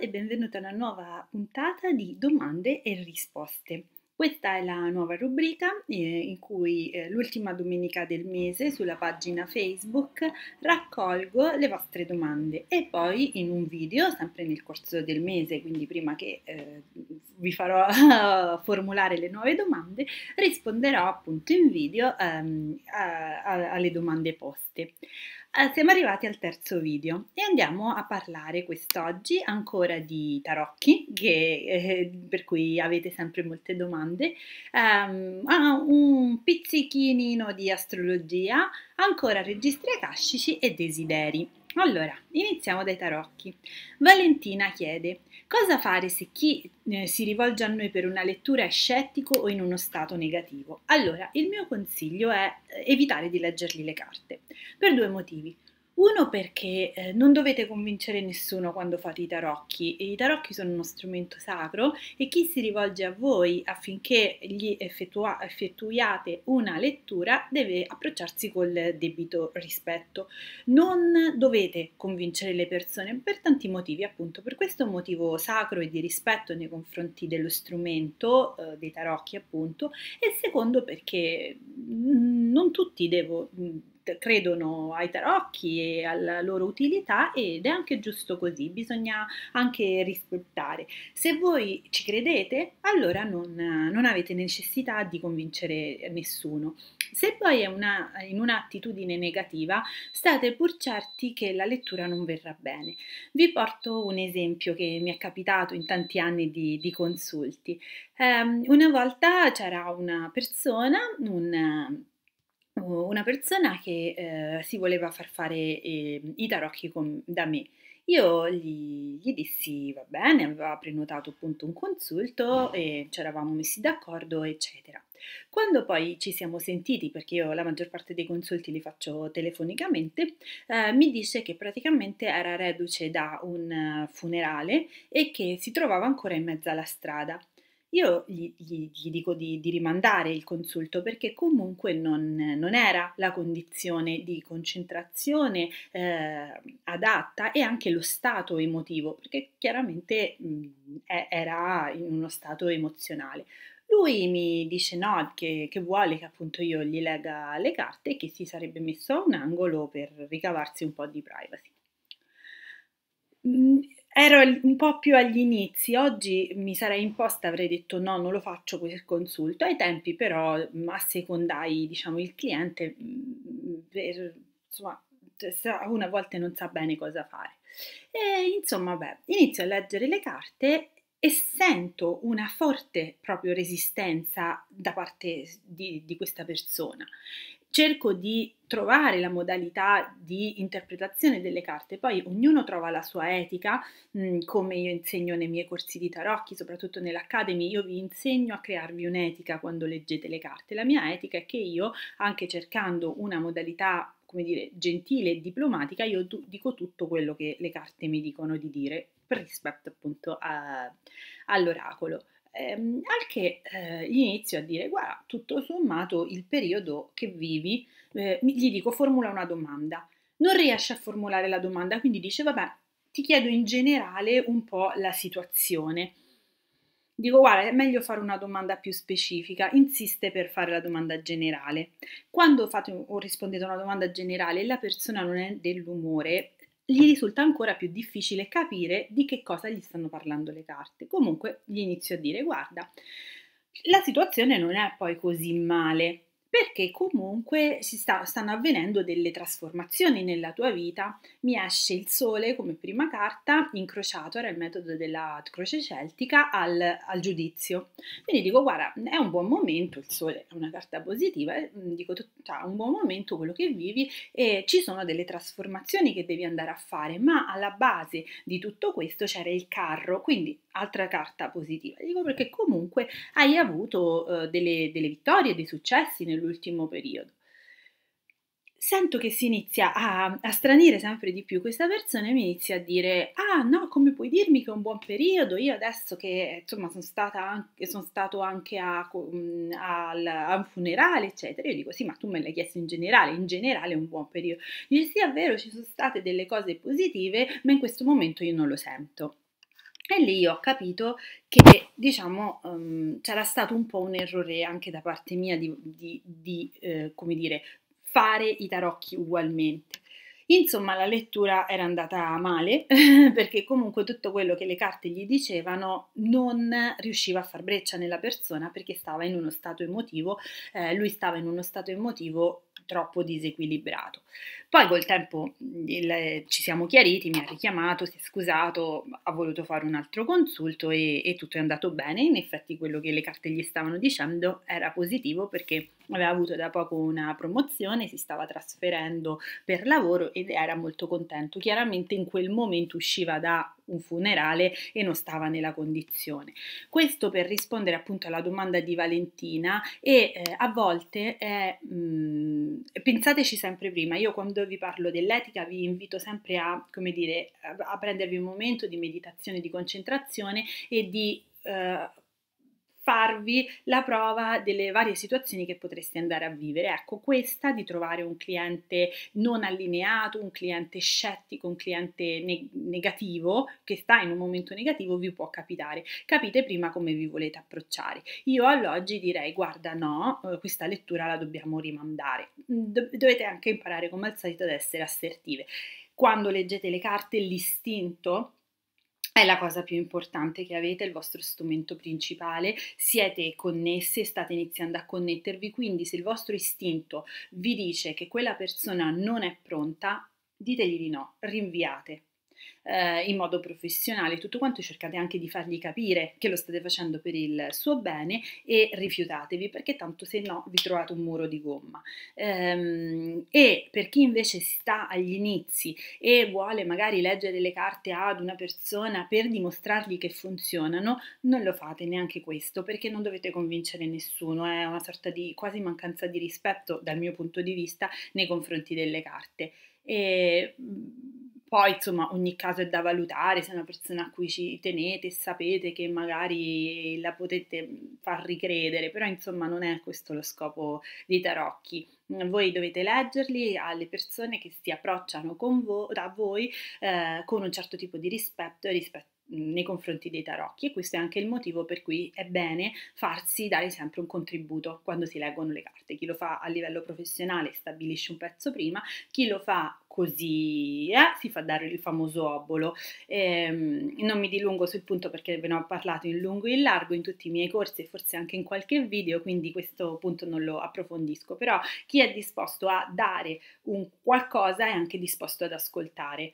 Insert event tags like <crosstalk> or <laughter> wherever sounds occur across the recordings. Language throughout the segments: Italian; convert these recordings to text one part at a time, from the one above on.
e benvenuta a una nuova puntata di domande e risposte. Questa è la nuova rubrica eh, in cui eh, l'ultima domenica del mese sulla pagina Facebook raccolgo le vostre domande e poi in un video, sempre nel corso del mese, quindi prima che eh, vi farò <laughs> formulare le nuove domande, risponderò appunto in video ehm, a, a, alle domande poste. Eh, siamo arrivati al terzo video e andiamo a parlare quest'oggi ancora di tarocchi, che, eh, per cui avete sempre molte domande, um, ah, un pizzichinino di astrologia, ancora registri akashici e desideri. Allora, iniziamo dai tarocchi. Valentina chiede cosa fare se chi eh, si rivolge a noi per una lettura è scettico o in uno stato negativo. Allora, il mio consiglio è eh, evitare di leggergli le carte, per due motivi. Uno perché eh, non dovete convincere nessuno quando fate i tarocchi, i tarocchi sono uno strumento sacro e chi si rivolge a voi affinché gli effettua- effettuiate una lettura deve approcciarsi col debito rispetto. Non dovete convincere le persone per tanti motivi, appunto per questo motivo sacro e di rispetto nei confronti dello strumento, eh, dei tarocchi appunto, e secondo perché mm, non tutti devo mm, credono ai tarocchi e alla loro utilità ed è anche giusto così, bisogna anche rispettare. Se voi ci credete, allora non, non avete necessità di convincere nessuno. Se poi è una, in un'attitudine negativa, state pur certi che la lettura non verrà bene. Vi porto un esempio che mi è capitato in tanti anni di, di consulti. Um, una volta c'era una persona, un Uhm, una persona che eh, si voleva far fare eh, i tarocchi con, da me. Io gli, gli, dissi va bene, aveva prenotato appunto un consulto e ci eravamo messi d'accordo, eccetera. Quando poi ci siamo sentiti, perché io la maggior parte dei consulti li faccio telefonicamente, eh, mi dice che praticamente era reduce da un funerale e che si trovava ancora in mezzo alla strada io gli, gli, gli dico di, di, rimandare il consulto perché comunque non, non era la condizione di concentrazione eh, adatta e anche lo stato emotivo, perché chiaramente mh, mhmm, era in uno stato emozionale. Lui mi dice no, che, che, vuole che appunto io gli legga le carte e che si sarebbe messo a un angolo per ricavarsi un po' di privacy. Mhmm, Ero un po' più agli inizi, oggi mi sarei imposta, avrei detto no, non lo faccio per consulto, ai tempi però assecondai diciamo, il cliente, per, insomma, cioè, una volta non sa bene cosa fare. E insomma, beh, inizio a leggere le carte e sento una forte proprio resistenza da parte di, di questa persona cerco di trovare la modalità di interpretazione delle carte, poi ognuno trova la sua etica, mm, come io insegno nei miei corsi di tarocchi, soprattutto nell'Academy, io vi insegno a crearvi un'etica quando leggete le carte. La mia etica è che io, anche cercando una modalità come dire, gentile e diplomatica, io tu- dico tutto quello che le carte mi dicono di dire rispetto appunto a- all'oracolo. Ehm, al che eh, inizio a dire, guarda, tutto sommato il periodo che vivi, eh, gli dico formula una domanda. Non riesce a formulare la domanda, quindi dice, vabbè, ti chiedo in generale un po' la situazione. Dico, guarda, è meglio fare una domanda più specifica, insiste per fare la domanda generale. Quando fate o rispondete a una domanda generale e la persona non è dell'umore, gli risulta ancora più difficile capire di che cosa gli stanno parlando le carte. Comunque gli inizio a dire, guarda, la situazione non è poi così male, perché comunque sta, stanno avvenendo delle trasformazioni nella tua vita. Mi esce il sole come prima carta, incrociato, era il metodo della croce celtica, al, al giudizio. Quindi dico, guarda, è un buon momento, il sole è una carta positiva, eh, dico, è un buon momento quello che vivi e ci sono delle trasformazioni che devi andare a fare, ma alla base di tutto questo c'era il carro, quindi altra carta positiva, dico perché comunque hai avuto eh, delle, delle vittorie, dei successi nell'ultimo periodo sento che si inizia a, a, stranire sempre di più, questa persona mi inizia a dire ah no, come puoi dirmi che è un buon periodo, io adesso che insomma sono, stata anche, sono stato anche a, mm, a, a, un funerale eccetera, io dico sì ma tu me l'hai chiesto in generale, in generale è un buon periodo, dice sì è vero ci sono state delle cose positive ma in questo momento io non lo sento. E lì ho capito che diciamo um, c'era stato un po' un errore anche da parte mia di, di, di eh, come dire, fare i tarocchi ugualmente. Insomma, la lettura era andata male <laughs> perché comunque tutto quello che le carte gli dicevano non riusciva a far breccia nella persona perché stava in uno stato emotivo, eh, lui stava in uno stato emotivo troppo disequilibrato. Poi col tempo mhmm, il, ci siamo chiariti, mi ha richiamato, si è scusato, ha voluto fare un altro consulto e, e tutto è andato bene. In effetti quello che le carte gli stavano dicendo era positivo perché aveva avuto da poco una promozione, si stava trasferendo per lavoro ed era molto contento. Chiaramente in quel momento usciva da un funerale e non stava nella condizione. Questo per rispondere appunto alla domanda di Valentina e eh, a volte è, mh, mhmm, pensateci sempre prima, io quando quando vi parlo dell'etica vi invito sempre a, come dire, a prendervi un momento di meditazione, di concentrazione e di eh, farvi la prova delle varie situazioni che potreste andare a vivere. Ecco, questa di trovare un cliente non allineato, un cliente scettico, un cliente neg- negativo che sta in un momento negativo vi può capitare. Capite prima come vi volete approcciare. Io all'oggi direi guarda no, eh, questa lettura la dobbiamo rimandare. Do- dovete anche imparare come al solito ad essere assertive. Quando leggete le carte, l'istinto è la cosa più importante che avete, il vostro strumento principale, siete connesse, state iniziando a connettervi, quindi se il vostro istinto vi dice che quella persona non è pronta, ditegli di no, rinviate, eh, in modo professionale, tutto quanto cercate anche di fargli capire che lo state facendo per il suo bene e rifiutatevi perché tanto se no vi trovate un muro di gomma. Ehm, e per chi invece sta agli inizi e vuole magari leggere le carte ad una persona per dimostrargli che funzionano, non lo fate neanche questo perché non dovete convincere nessuno, è una sorta di quasi mancanza di rispetto dal mio punto di vista nei confronti delle carte. E poi insomma ogni caso è da valutare, se è una persona a cui ci tenete e sapete che magari la potete far ricredere, però insomma non è questo lo scopo dei tarocchi. Voi dovete leggerli alle persone che si approcciano con vo- da voi eh, con un certo tipo di rispetto e rispetto nei confronti dei tarocchi e questo è anche il motivo per cui è bene farsi dare sempre un contributo quando si leggono le carte. Chi lo fa a livello professionale stabilisce un pezzo prima, chi lo fa così eh, si fa dare il famoso obolo. Ehm, non mi dilungo sul punto perché ve ne ho parlato in lungo e in largo in tutti i miei corsi e forse anche in qualche video, quindi questo punto non lo approfondisco, però chi è disposto a dare un qualcosa è anche disposto ad ascoltare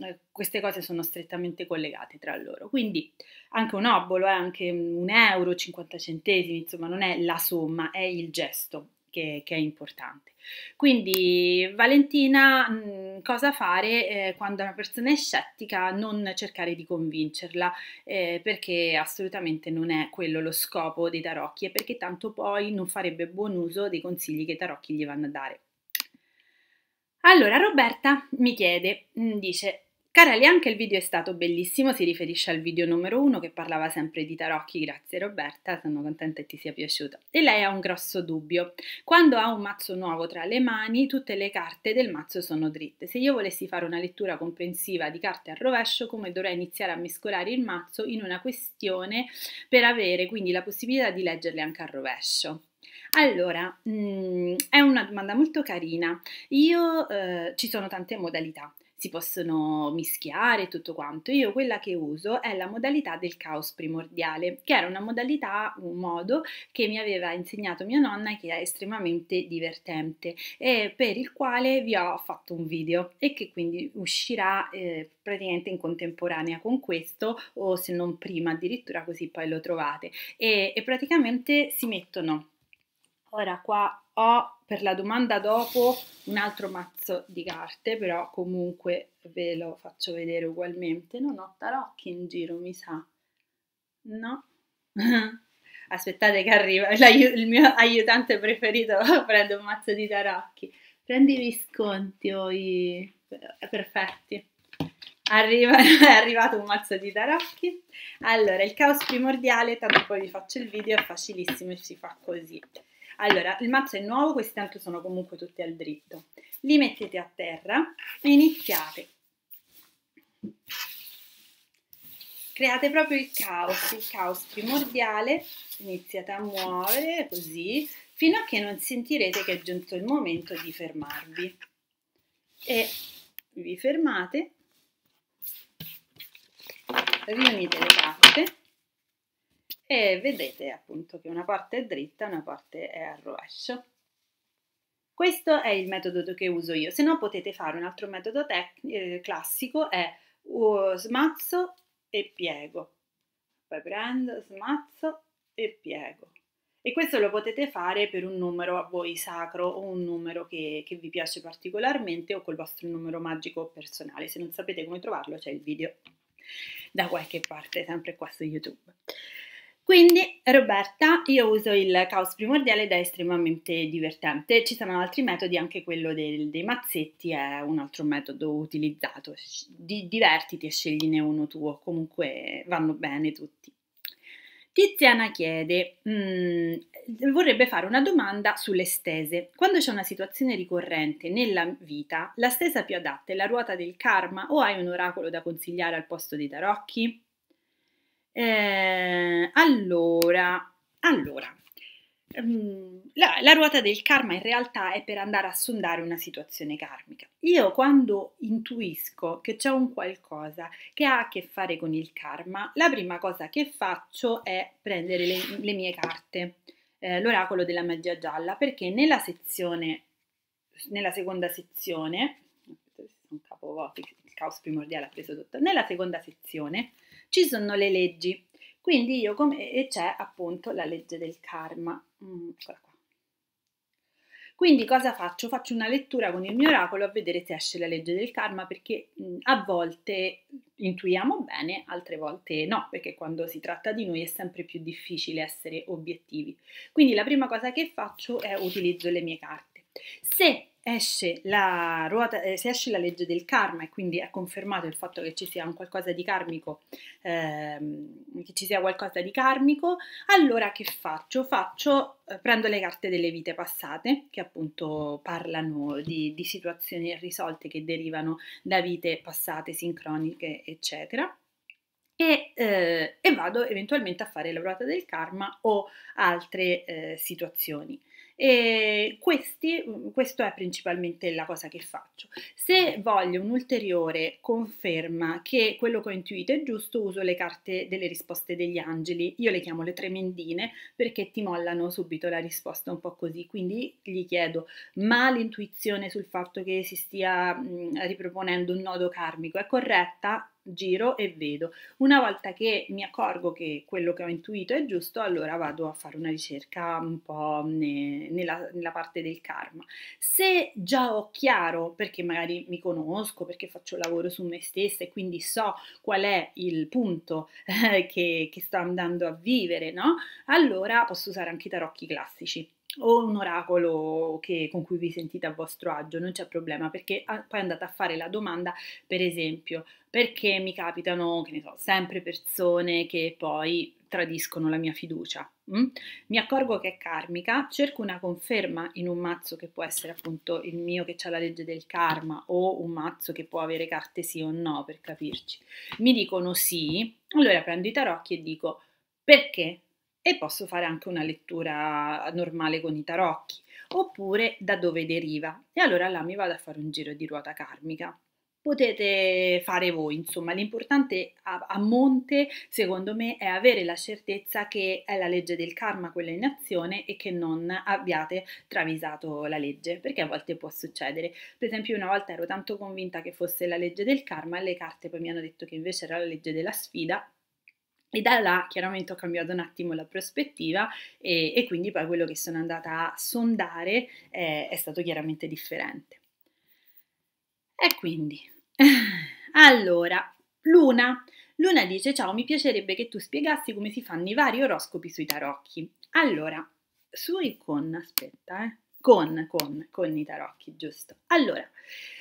eh, queste cose sono strettamente collegate tra loro. Quindi anche un obolo, eh, anche un euro, 50 centesimi, insomma non è la somma, è il gesto che, che è importante. Quindi Valentina, mh, mm, cosa fare eh, quando una persona è scettica? Non cercare di convincerla eh, perché assolutamente non è quello lo scopo dei tarocchi e perché tanto poi non farebbe buon uso dei consigli che i tarocchi gli vanno a dare. Allora Roberta mi chiede, mm, dice, cara Leanche il video è stato bellissimo, si riferisce al video numero uno che parlava sempre di tarocchi, grazie Roberta, sono contenta che ti sia piaciuto. E lei ha un grosso dubbio, quando ha un mazzo nuovo tra le mani tutte le carte del mazzo sono dritte, se io volessi fare una lettura comprensiva di carte al rovescio come dovrei iniziare a mescolare il mazzo in una questione per avere quindi la possibilità di leggerle anche al rovescio? Allora, mh, mm, è una domanda molto carina. Io eh, ci sono tante modalità si possono mischiare tutto quanto. Io quella che uso è la modalità del caos primordiale, che era una modalità, un modo che mi aveva insegnato mia nonna e che è estremamente divertente e per il quale vi ho fatto un video e che quindi uscirà eh, praticamente in contemporanea con questo o se non prima addirittura così poi lo trovate e, e praticamente si mettono Ora qua ho per la domanda dopo un altro mazzo di carte, però comunque ve lo faccio vedere ugualmente. Non ho tarocchi in giro, mi sa. No? <laughs> Aspettate che arriva il mio aiutante preferito, <laughs> prende un mazzo di tarocchi. Prendi gli sconti o oh, i... perfetti. Arriva, <laughs> è arrivato un mazzo di tarocchi. Allora, il caos primordiale, tanto poi vi faccio il video, è facilissimo e si fa così. Allora, il mazzo è nuovo, questi tanto sono comunque tutti al dritto. Li mettete a terra e iniziate. Create proprio il caos, il caos primordiale, iniziate a muovere così, fino a che non sentirete che è giunto il momento di fermarvi. E vi fermate, riunite le carte e vedete appunto che una parte è dritta, una parte è a rovescio. Questo è il metodo che uso io, se no potete fare un altro metodo eh, classico, è uh, smazzo e piego. Poi prendo, smazzo e piego. E questo lo potete fare per un numero a voi sacro o un numero che, che vi piace particolarmente o col vostro numero magico personale. Se non sapete come trovarlo c'è il video da qualche parte, sempre qua su YouTube. Quindi Roberta, io uso il caos primordiale ed è estremamente divertente. Ci sono altri metodi, anche quello del, dei mazzetti è un altro metodo utilizzato. Di, divertiti e scegliene uno tuo, comunque vanno bene tutti. Tiziana chiede, mh, mm, vorrebbe fare una domanda sulle stese. Quando c'è una situazione ricorrente nella vita, la stesa più adatta è la ruota del karma o hai un oracolo da consigliare al posto dei tarocchi? Eh, allora, allora ehm, la, la, ruota del karma in realtà è per andare a sondare una situazione karmica. Io quando intuisco che c'è un qualcosa che ha a che fare con il karma, la prima cosa che faccio è prendere le, le mie carte, eh, l'oracolo della magia gialla, perché nella sezione, nella seconda sezione, il caos primordiale ha preso tutto, nella seconda sezione ci sono le leggi. Quindi io come e c'è appunto la legge del karma. Mm, eccola qua. Quindi cosa faccio? Faccio una lettura con il mio oracolo a vedere se esce la legge del karma perché mm, a volte intuiamo bene, altre volte no, perché quando si tratta di noi è sempre più difficile essere obiettivi. Quindi la prima cosa che faccio è utilizzo le mie carte. Se esce la ruota, eh, se esce la legge del karma e quindi è confermato il fatto che ci sia un qualcosa di karmico, ehm, che ci sia qualcosa di karmico, allora che faccio? Faccio, eh, prendo le carte delle vite passate, che appunto parlano di, di situazioni irrisolte che derivano da vite passate, sincroniche, eccetera. E, eh, e, vado eventualmente a fare la ruota del karma o altre eh, situazioni e questi, mm, questo è principalmente la cosa che faccio. Se voglio un'ulteriore conferma che quello che ho intuito è giusto, uso le carte delle risposte degli angeli, io le chiamo le tremendine perché ti mollano subito la risposta un po' così, quindi gli chiedo ma l'intuizione sul fatto che si stia mh, mm, riproponendo un nodo karmico è corretta? giro e vedo. Una volta che mi accorgo che quello che ho intuito è giusto, allora vado a fare una ricerca un po' ne, nella, nella, parte del karma. Se già ho chiaro, perché magari mi conosco, perché faccio lavoro su me stessa e quindi so qual è il punto eh, che, che sto andando a vivere, no? Allora posso usare anche i tarocchi classici o un oracolo che, con cui vi sentite a vostro agio, non c'è problema perché ah, poi andate a fare la domanda, per esempio, perché mi capitano, che ne so, sempre persone che poi tradiscono la mia fiducia. Mm? Mi accorgo che è karmica, cerco una conferma in un mazzo che può essere appunto il mio che ha la legge del karma o un mazzo che può avere carte sì o no, per capirci. Mi dicono sì, allora prendo i tarocchi e dico perché e posso fare anche una lettura normale con i tarocchi, oppure da dove deriva. E allora là mi vado a fare un giro di ruota karmica. Potete fare voi, insomma, l'importante a, a monte, secondo me, è avere la certezza che è la legge del karma quella in azione e che non abbiate travisato la legge, perché a volte può succedere. Per esempio, una volta ero tanto convinta che fosse la legge del karma, e le carte poi mi hanno detto che invece era la legge della sfida e da là chiaramente ho cambiato un attimo la prospettiva e, e quindi poi quello che sono andata a sondare eh, è stato chiaramente differente. E quindi, <laughs> allora, Luna. Luna dice ciao, mi piacerebbe che tu spiegassi come si fanno i vari oroscopi sui tarocchi. Allora, sui con, aspetta, eh. Con, con, con i tarocchi, giusto. Allora,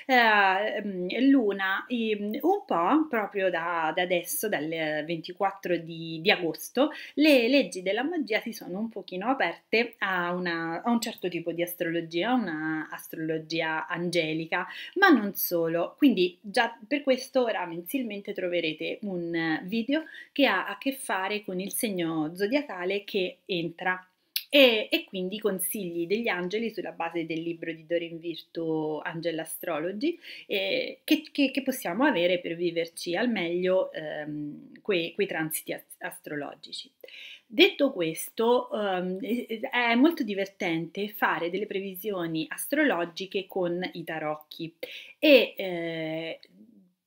eh, mm, Luna, ehm, un po' proprio da, da adesso, dal 24 di, di, agosto, le leggi della magia si sono un pochino aperte a, una, a un certo tipo di astrologia, una astrologia angelica, ma non solo. Quindi già per questo ora mensilmente troverete un video che ha a che fare con il segno zodiacale che entra e, e quindi consigli degli angeli sulla base del libro di Dorin Virtu Angel Astrology eh, che, che, che, possiamo avere per viverci al meglio ehm, quei, quei transiti astrologici. Detto questo, um, è molto divertente fare delle previsioni astrologiche con i tarocchi e eh,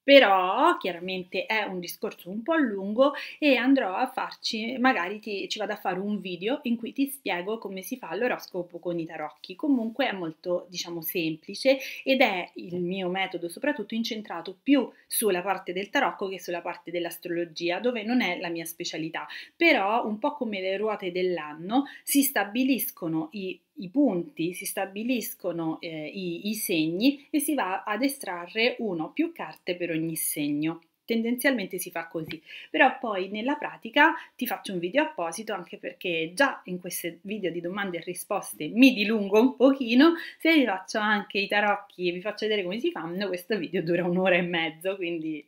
però chiaramente è un discorso un po' lungo e andrò a farci, magari ti, ci vado a fare un video in cui ti spiego come si fa l'oroscopo con i tarocchi. Comunque è molto, diciamo, semplice ed è il mio metodo soprattutto incentrato più sulla parte del tarocco che sulla parte dell'astrologia, dove non è la mia specialità, però un po' come le ruote dell'anno si stabiliscono i i punti, si stabiliscono eh, i, i segni e si va ad estrarre uno o più carte per ogni segno tendenzialmente si fa così, però poi nella pratica ti faccio un video apposito anche perché già in questo video di domande e risposte mi dilungo un pochino, se vi faccio anche i tarocchi e vi faccio vedere come si fanno, questo video dura un'ora e mezzo, quindi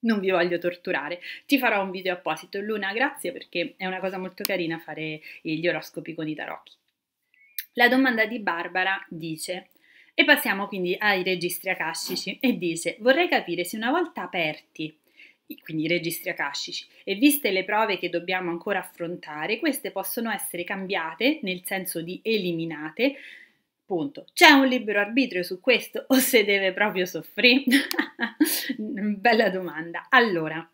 non vi voglio torturare, ti farò un video apposito. Luna, grazie perché è una cosa molto carina fare gli oroscopi con i tarocchi. La domanda di Barbara dice, e passiamo quindi ai registri akashici, e dice, vorrei capire se una volta aperti, quindi i registri akashici, e viste le prove che dobbiamo ancora affrontare, queste possono essere cambiate, nel senso di eliminate, Punto. C'è un libero arbitrio su questo o se deve proprio soffrire? <laughs> Bella domanda. Allora,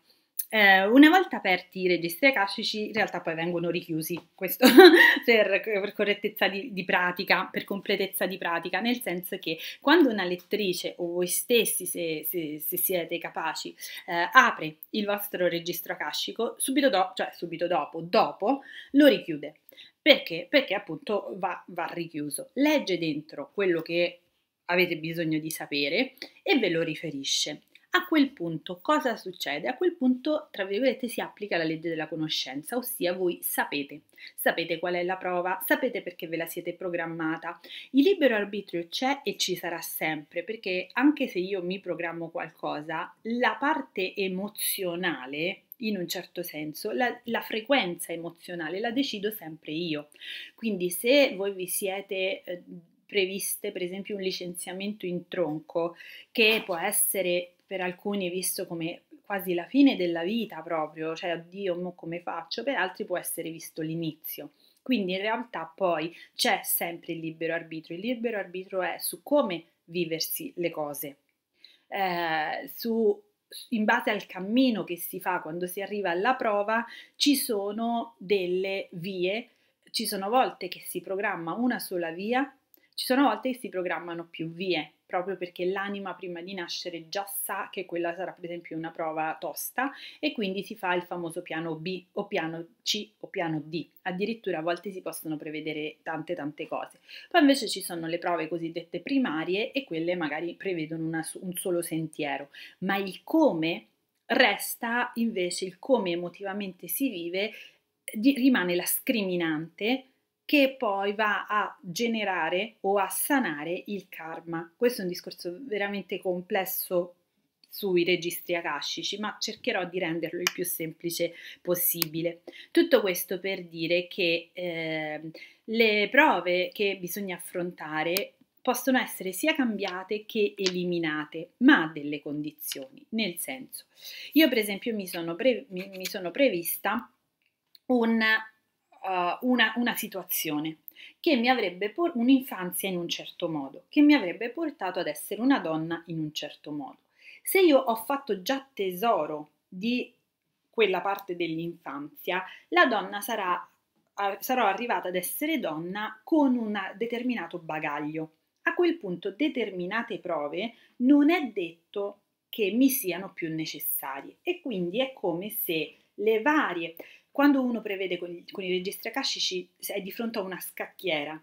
eh, una volta aperti i registri akashici, in realtà poi vengono richiusi, questo <laughs> per, per, correttezza di, di, pratica, per completezza di pratica, nel senso che quando una lettrice o voi stessi, se, se, se siete capaci, eh, apre il vostro registro akashico, subito, do, cioè subito dopo, dopo, lo richiude. Perché? Perché appunto va, va richiuso. Legge dentro quello che avete bisogno di sapere e ve lo riferisce. A quel punto cosa succede? A quel punto, tra virgolette, si applica la legge della conoscenza, ossia voi sapete, sapete qual è la prova, sapete perché ve la siete programmata. Il libero arbitrio c'è e ci sarà sempre, perché anche se io mi programmo qualcosa, la parte emozionale in un certo senso, la, la, frequenza emozionale la decido sempre io. Quindi se voi vi siete eh, previste per esempio un licenziamento in tronco che può essere per alcuni è visto come quasi la fine della vita proprio, cioè oddio, mo come faccio, per altri può essere visto l'inizio. Quindi in realtà poi c'è sempre il libero arbitro, il libero arbitro è su come viversi le cose, eh, su, in base al cammino che si fa quando si arriva alla prova ci sono delle vie, ci sono volte che si programma una sola via ci sono volte che si programmano più vie, proprio perché l'anima prima di nascere già sa che quella sarà per esempio una prova tosta e quindi si fa il famoso piano B o piano C o piano D. Addirittura a volte si possono prevedere tante tante cose. Poi invece ci sono le prove cosiddette primarie e quelle magari prevedono una, un solo sentiero, ma il come resta invece il come emotivamente si vive rimane la scriminante che poi va a generare o a sanare il karma. Questo è un discorso veramente complesso sui registri akashici, ma cercherò di renderlo il più semplice possibile. Tutto questo per dire che eh, le prove che bisogna affrontare possono essere sia cambiate che eliminate, ma a delle condizioni. Nel senso, io per esempio mi sono, pre- mi sono prevista un uh, una, una, situazione che mi avrebbe portato un'infanzia in un certo modo, che mi avrebbe portato ad essere una donna in un certo modo. Se io ho fatto già tesoro di quella parte dell'infanzia, la donna sarà, sarò arrivata ad essere donna con un determinato bagaglio. A quel punto determinate prove non è detto che mi siano più necessarie e quindi è come se le varie quando uno prevede con, con i registri akashici è di fronte a una scacchiera,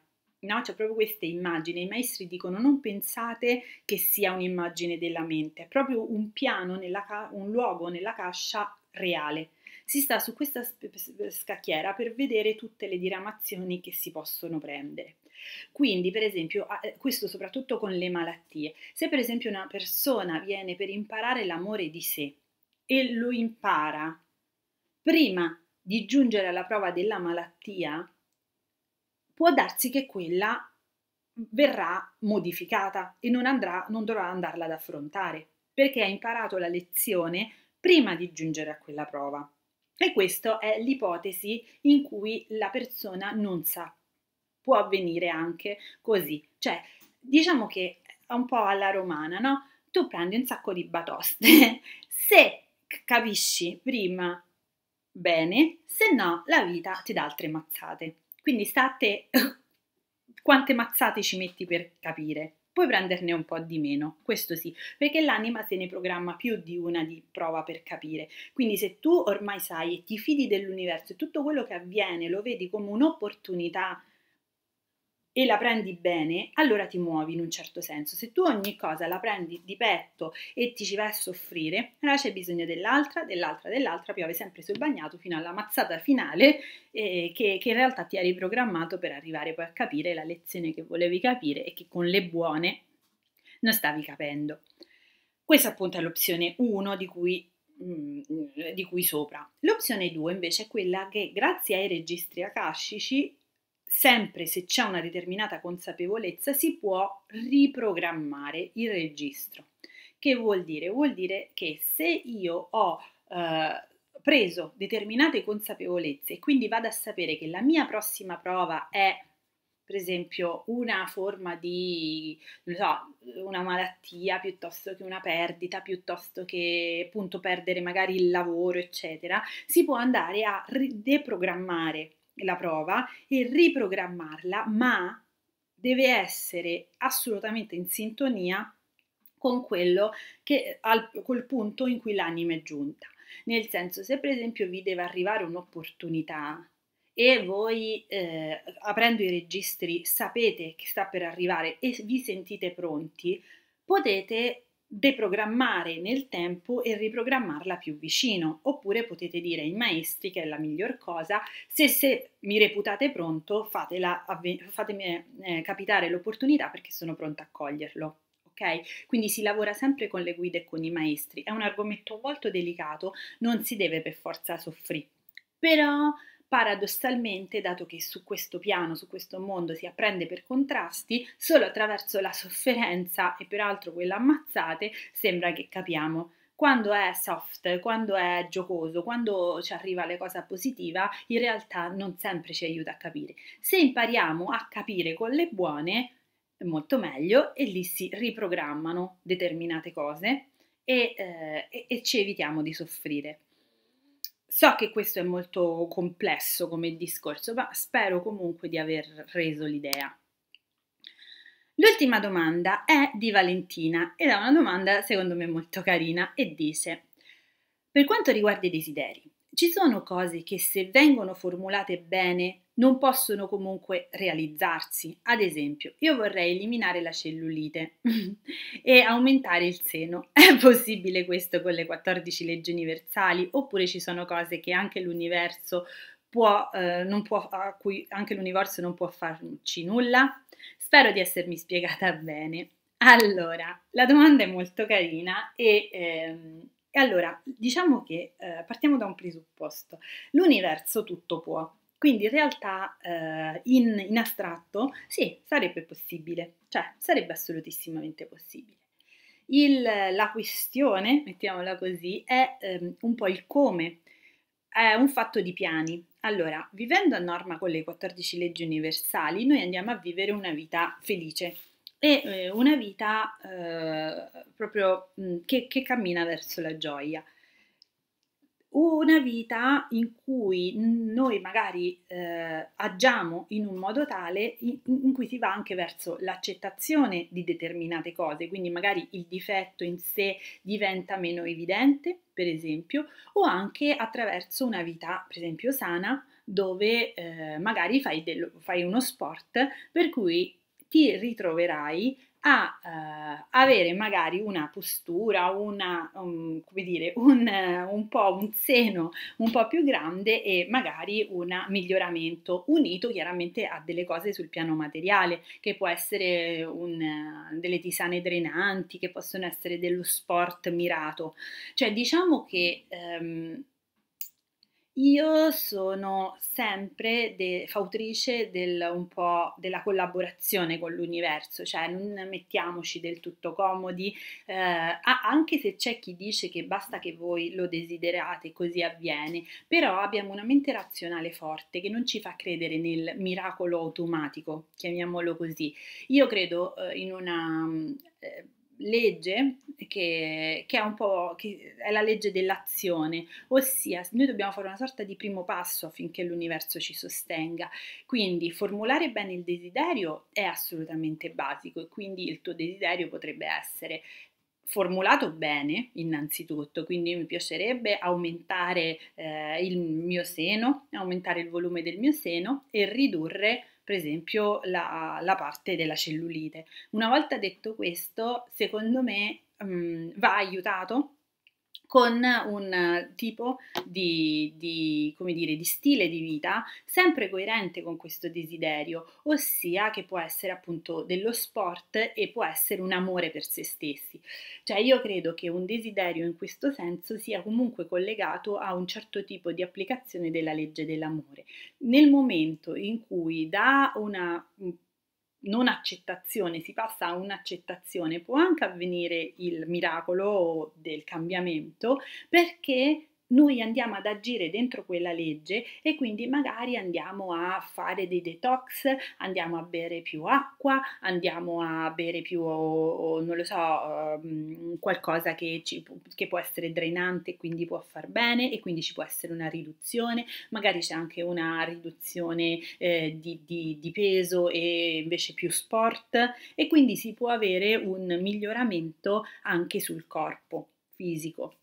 no? C'è proprio questa immagine, i maestri dicono non pensate che sia un'immagine della mente, è proprio un piano, nella, un luogo nella cascia reale. Si sta su questa scacchiera per vedere tutte le diramazioni che si possono prendere. Quindi, per esempio, eh, questo soprattutto con le malattie. Se per esempio una persona viene per imparare l'amore di sé e lo impara prima di giungere alla prova della malattia, può darsi che quella verrà modificata e non, andrà, non dovrà andarla ad affrontare, perché ha imparato la lezione prima di giungere a quella prova. E questa è l'ipotesi in cui la persona non sa. Può avvenire anche così, cioè diciamo che è un po' alla romana, no? Tu prendi un sacco di batoste. <laughs> Se capisci prima bene, se no la vita ti dà altre mazzate. Quindi sta a te <laughs> quante mazzate ci metti per capire. Puoi prenderne un po' di meno, questo sì, perché l'anima se ne programma più di una di prova per capire. Quindi se tu ormai sai e ti fidi dell'universo e tutto quello che avviene lo vedi come un'opportunità e la prendi bene, allora ti muovi in un certo senso. Se tu ogni cosa la prendi di petto e ti ci vai a soffrire, allora c'è bisogno dell'altra, dell'altra, dell'altra, piove sempre sul bagnato fino alla mazzata finale eh, che, che in realtà ti eri riprogrammato per arrivare poi a capire la lezione che volevi capire e che con le buone non stavi capendo. Questa appunto è l'opzione 1 di cui mm, di cui sopra. L'opzione 2 invece è quella che grazie ai registri akashici sempre se c'è una determinata consapevolezza, si può riprogrammare il registro. Che vuol dire? Vuol dire che se io ho eh, preso determinate consapevolezze e quindi vado a sapere che la mia prossima prova è per esempio una forma di so, una malattia piuttosto che una perdita, piuttosto che appunto perdere magari il lavoro, eccetera, si può andare a deprogrammare la prova e riprogrammarla, ma deve essere assolutamente in sintonia con quello che al, col punto in cui l'anima è giunta. Nel senso, se per esempio vi deve arrivare un'opportunità e voi eh, aprendo i registri sapete che sta per arrivare e vi sentite pronti, potete deprogrammare nel tempo e riprogrammarla più vicino, oppure potete dire ai maestri che è la miglior cosa, se, se mi reputate pronto fatela, fatemi eh, capitare l'opportunità perché sono pronta a coglierlo. Okay? Quindi si lavora sempre con le guide e con i maestri, è un argomento molto delicato, non si deve per forza soffrire, però paradossalmente, dato che su questo piano, su questo mondo si apprende per contrasti, solo attraverso la sofferenza e peraltro quella ammazzate sembra che capiamo quando è soft, quando è giocoso, quando ci arriva la cosa positiva, in realtà non sempre ci aiuta a capire. Se impariamo a capire con le buone, molto meglio, e lì si riprogrammano determinate cose e, eh, e, e ci evitiamo di soffrire. So che questo è molto complesso come discorso, ma spero comunque di aver reso l'idea. L'ultima domanda è di Valentina ed è una domanda secondo me molto carina e dice per quanto riguarda i desideri, ci sono cose che se vengono formulate bene non possono comunque realizzarsi. Ad esempio, io vorrei eliminare la cellulite <laughs> e aumentare il seno. <laughs> È possibile questo con le 14 leggi universali? Oppure ci sono cose che anche l'universo può, eh, non può, a cui anche l'universo non può farci nulla? Spero di essermi spiegata <laughs> bene. Allora, la domanda è molto carina e ehm, allora diciamo che eh, partiamo da un presupposto. L'universo tutto può, quindi in realtà eh, in, in astratto sì, sarebbe possibile, cioè sarebbe assolutissimamente possibile. Il, la questione, mettiamola così, è ehm, un po' il come, è un fatto di piani. Allora, vivendo a norma con le 14 leggi universali, noi andiamo a vivere una vita felice e eh, una vita eh, proprio mh, che, che cammina verso la gioia una vita in cui noi magari eh, agiamo in un modo tale in, in cui si va anche verso l'accettazione di determinate cose, quindi magari il difetto in sé diventa meno evidente, per esempio, o anche attraverso una vita, per esempio, sana, dove eh, magari fai, dello, fai uno sport per cui ti ritroverai a eh, avere magari una postura, una, um, come dire, un, uh, un, po' un seno un po' più grande e magari un miglioramento unito chiaramente a delle cose sul piano materiale che può essere un, uh, delle tisane drenanti, che possono essere dello sport mirato. Cioè diciamo che um, io sono sempre de- fautrice del, un po' della collaborazione con l'universo, cioè non mettiamoci del tutto comodi, eh, anche se c'è chi dice che basta che voi lo desiderate, così avviene, però abbiamo una mente razionale forte che non ci fa credere nel miracolo automatico, chiamiamolo così. Io credo eh, in una... Mm, eh, legge che, che, è un po' che è la legge dell'azione, ossia noi dobbiamo fare una sorta di primo passo affinché l'universo ci sostenga. Quindi formulare bene il desiderio è assolutamente basico e quindi il tuo desiderio potrebbe essere formulato bene innanzitutto, quindi mi piacerebbe aumentare eh, il mio seno, aumentare il volume del mio seno e ridurre per esempio la, la parte della cellulite. Una volta detto questo, secondo me mh, mm, va aiutato con un tipo di, di, dire, di stile di vita sempre coerente con questo desiderio, ossia che può essere appunto dello sport e può essere un amore per se stessi. Cioè io credo che un desiderio in questo senso sia comunque collegato a un certo tipo di applicazione della legge dell'amore. Nel momento in cui da una non accettazione, si passa a un'accettazione, può anche avvenire il miracolo del cambiamento perché noi andiamo ad agire dentro quella legge e quindi magari andiamo a fare dei detox, andiamo a bere più acqua, andiamo a bere più, non lo so, ehm, qualcosa che, ci, che può essere drenante e quindi può far bene e quindi ci può essere una riduzione, magari c'è anche una riduzione eh, di, di, di peso e invece più sport e quindi si può avere un miglioramento anche sul corpo fisico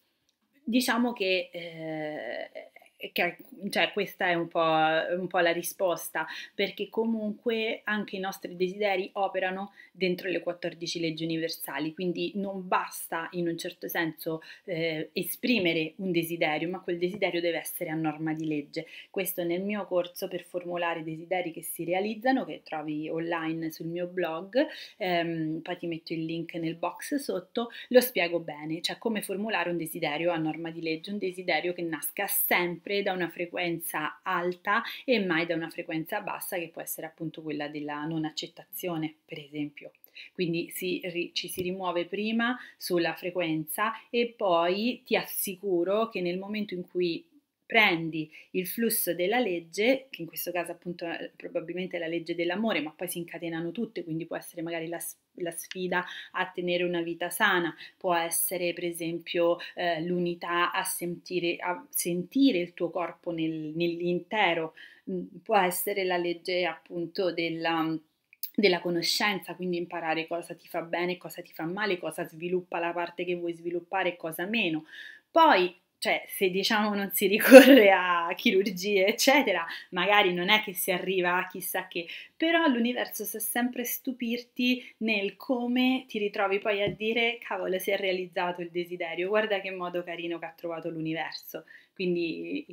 diciamo che eh, che, cioè, questa è un po', un po', la risposta, perché comunque anche i nostri desideri operano dentro le 14 leggi universali, quindi non basta in un certo senso eh, esprimere un desiderio, ma quel desiderio deve essere a norma di legge. Questo nel mio corso per formulare desideri che si realizzano, che trovi online sul mio blog, ehm, poi ti metto il link nel box sotto, lo spiego bene, cioè come formulare un desiderio a norma di legge, un desiderio che nasca sempre sempre da una frequenza alta e mai da una frequenza bassa che può essere appunto quella della non accettazione, per esempio. Quindi si, ci si rimuove prima sulla frequenza e poi ti assicuro che nel momento in cui prendi il flusso della legge, che in questo caso appunto eh, è probabilmente la legge dell'amore, ma poi si incatenano tutte, quindi può essere magari la, la sfida a tenere una vita sana, può essere per esempio eh, l'unità a sentire, a sentire, il tuo corpo nel, nell'intero, mm, può essere la legge appunto della della conoscenza, quindi imparare cosa ti fa bene, cosa ti fa male, cosa sviluppa la parte che vuoi sviluppare e cosa meno. Poi cioè se diciamo non si ricorre a chirurgie eccetera, magari non è che si arriva a chissà che, però l'universo sa sempre stupirti nel come ti ritrovi poi a dire cavolo si è realizzato il desiderio, guarda che modo carino che ha trovato l'universo, quindi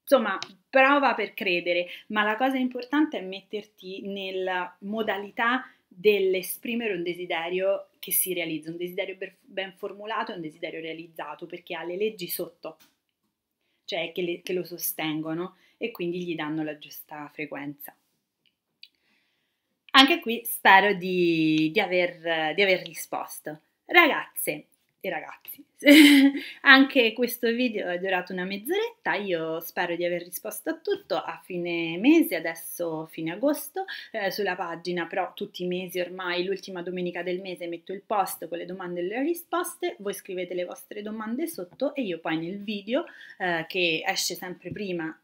insomma prova per credere, ma la cosa importante è metterti nella modalità dell'esprimere un desiderio che si realizza, un desiderio ben formulato e un desiderio realizzato perché ha le leggi sotto, cioè che, le, che lo sostengono e quindi gli danno la giusta frequenza. Anche qui spero di, di, aver, di aver risposto. Ragazze, e ragazzi, <laughs> anche questo video è durato una mezz'oretta, io spero di aver risposto a tutto a fine mese, adesso fine agosto, eh, sulla pagina però tutti i mesi ormai, l'ultima domenica del mese metto il post con le domande e le risposte, voi scrivete le vostre domande sotto e io poi nel video eh, che esce sempre prima,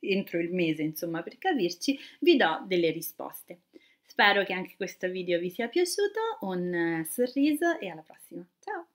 entro il mese insomma per capirci, vi do delle risposte. Spero che anche questo video vi sia piaciuto, un sorriso e alla prossima, ciao!